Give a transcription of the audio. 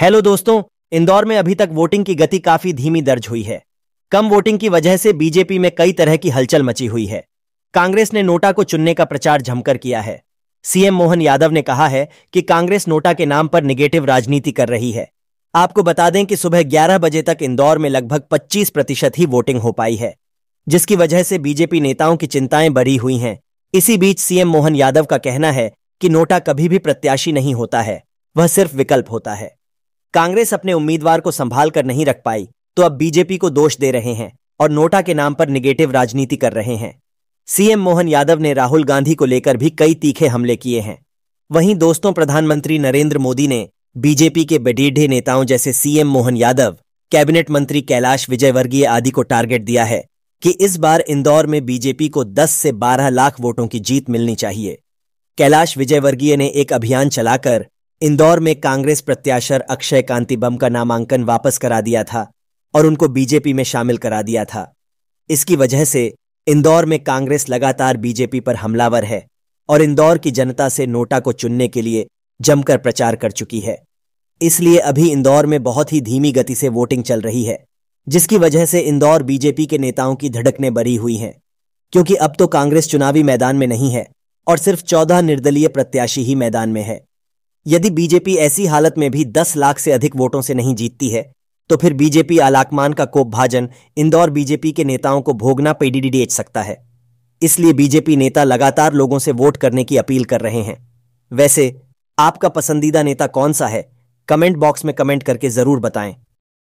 hello दोस्तों इंदौर में अभी तक वोटिंग की गति काफी धीमी दर्ज हुई है कम वोटिंग की वजह से बीजेपी में कई तरह की हलचल मची हुई है कांग्रेस ने नोटा को चुनने का प्रचार जमकर किया है सीएम मोहन यादव ने कहा है कि कांग्रेस नोटा के नाम पर निगेटिव राजनीति कर रही है आपको बता दें कि सुबह ग्यारह बजे तक इंदौर में लगभग पच्चीस प्रतिशत ही वोटिंग हो पाई है जिसकी वजह से बीजेपी नेताओं की चिंताएं बढ़ी हुई हैं इसी बीच सीएम मोहन यादव का कहना है कि नोटा कभी भी प्रत्याशी नहीं होता है वह सिर्फ विकल्प होता है कांग्रेस अपने उम्मीदवार को संभाल कर नहीं रख पाई तो अब बीजेपी को दोष दे रहे हैं और नोटा के नाम पर निगेटिव राजनीति कर रहे हैं सीएम मोहन यादव ने राहुल गांधी को लेकर भी कई तीखे हमले किए हैं वहीं दोस्तों प्रधानमंत्री नरेंद्र मोदी ने बीजेपी के बडीढ़े नेताओं जैसे सीएम मोहन यादव कैबिनेट मंत्री कैलाश विजयवर्गीय आदि को टारगेट दिया है कि इस बार इंदौर में बीजेपी को 10 से 12 लाख वोटों की जीत मिलनी चाहिए कैलाश विजयवर्गीय ने एक अभियान चलाकर इंदौर में कांग्रेस प्रत्याशर अक्षय कांति बम का नामांकन वापस करा दिया था और उनको बीजेपी में शामिल करा दिया था इसकी वजह से इंदौर में कांग्रेस लगातार बीजेपी पर हमलावर है और इंदौर की जनता से नोटा को चुनने के लिए जमकर प्रचार कर चुकी है इसलिए अभी इंदौर में बहुत ही धीमी गति से वोटिंग चल रही है जिसकी वजह से इंदौर बीजेपी के नेताओं की धड़कने बरी हुई हैं क्योंकि अब तो कांग्रेस चुनावी मैदान में नहीं है और सिर्फ चौदह निर्दलीय प्रत्याशी ही मैदान में है यदि बीजेपी ऐसी हालत में भी 10 लाख से अधिक वोटों से नहीं जीतती है तो फिर बीजेपी आलाकमान का कोप भाजन इंदौर बीजेपी के नेताओं को भोगना पेडीडीएच सकता है इसलिए बीजेपी नेता लगातार लोगों से वोट करने की अपील कर रहे हैं वैसे आपका पसंदीदा नेता कौन सा है कमेंट बॉक्स में कमेंट करके जरूर बताएं